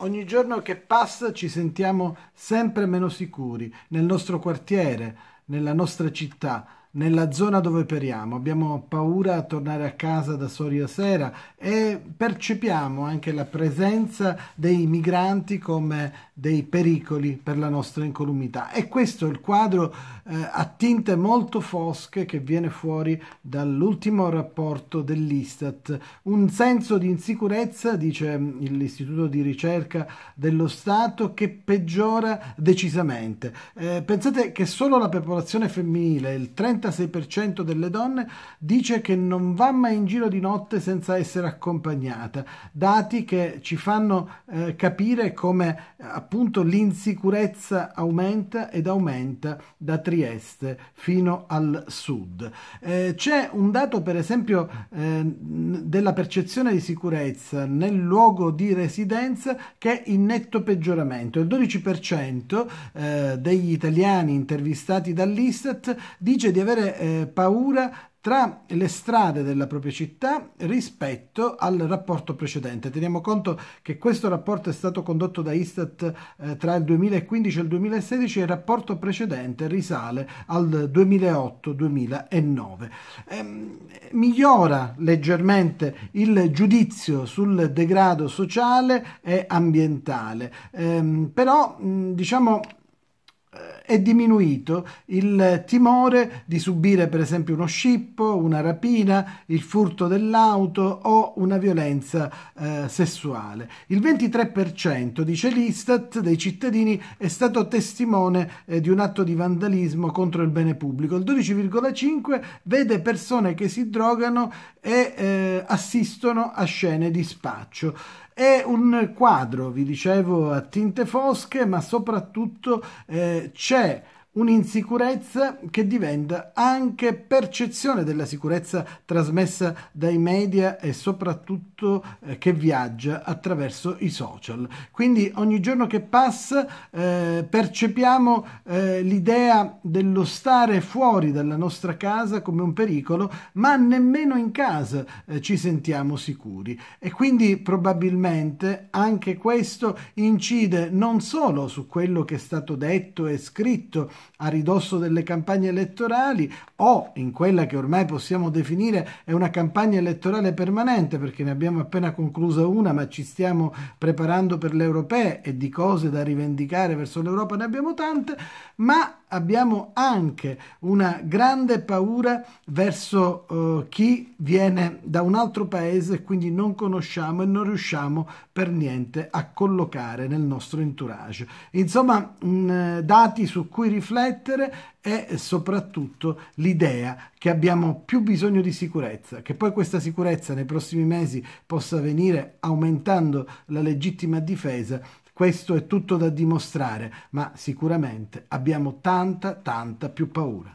Ogni giorno che passa ci sentiamo sempre meno sicuri nel nostro quartiere, nella nostra città, nella zona dove operiamo, abbiamo paura a tornare a casa da soli a sera e percepiamo anche la presenza dei migranti come dei pericoli per la nostra incolumità. E questo è il quadro eh, a tinte molto fosche che viene fuori dall'ultimo rapporto dell'Istat. Un senso di insicurezza, dice mm, l'Istituto di ricerca dello Stato, che peggiora decisamente. Eh, pensate che solo la popolazione femminile, il 30 36% delle donne dice che non va mai in giro di notte senza essere accompagnata, dati che ci fanno eh, capire come appunto l'insicurezza aumenta ed aumenta da Trieste fino al sud. Eh, c'è un dato per esempio eh, della percezione di sicurezza nel luogo di residenza che è in netto peggioramento. Il 12% eh, degli italiani intervistati dall'Istat dice di aver avere eh, paura tra le strade della propria città rispetto al rapporto precedente. Teniamo conto che questo rapporto è stato condotto da Istat eh, tra il 2015 e il 2016 e il rapporto precedente risale al 2008-2009. Ehm, migliora leggermente il giudizio sul degrado sociale e ambientale, ehm, però diciamo eh, è diminuito il timore di subire per esempio uno scippo, una rapina, il furto dell'auto o una violenza eh, sessuale. Il 23% dice l'Istat dei cittadini è stato testimone eh, di un atto di vandalismo contro il bene pubblico, il 12,5% vede persone che si drogano e eh, assistono a scene di spaccio. È un quadro, vi dicevo, a tinte fosche, ma soprattutto eh, c'è un'insicurezza che diventa anche percezione della sicurezza trasmessa dai media e soprattutto eh, che viaggia attraverso i social. Quindi ogni giorno che passa eh, percepiamo eh, l'idea dello stare fuori dalla nostra casa come un pericolo, ma nemmeno in casa eh, ci sentiamo sicuri e quindi probabilmente anche questo incide non solo su quello che è stato detto e scritto a ridosso delle campagne elettorali o in quella che ormai possiamo definire è una campagna elettorale permanente perché ne abbiamo appena conclusa una ma ci stiamo preparando per le europee e di cose da rivendicare verso l'Europa ne abbiamo tante ma abbiamo anche una grande paura verso eh, chi viene da un altro paese e quindi non conosciamo e non riusciamo per niente a collocare nel nostro entourage. Insomma, mh, mm, dati su cui riflettere e soprattutto l'idea che abbiamo più bisogno di sicurezza, che poi questa sicurezza nei prossimi mesi possa venire aumentando la legittima difesa questo è tutto da dimostrare, ma sicuramente abbiamo tanta, tanta più paura.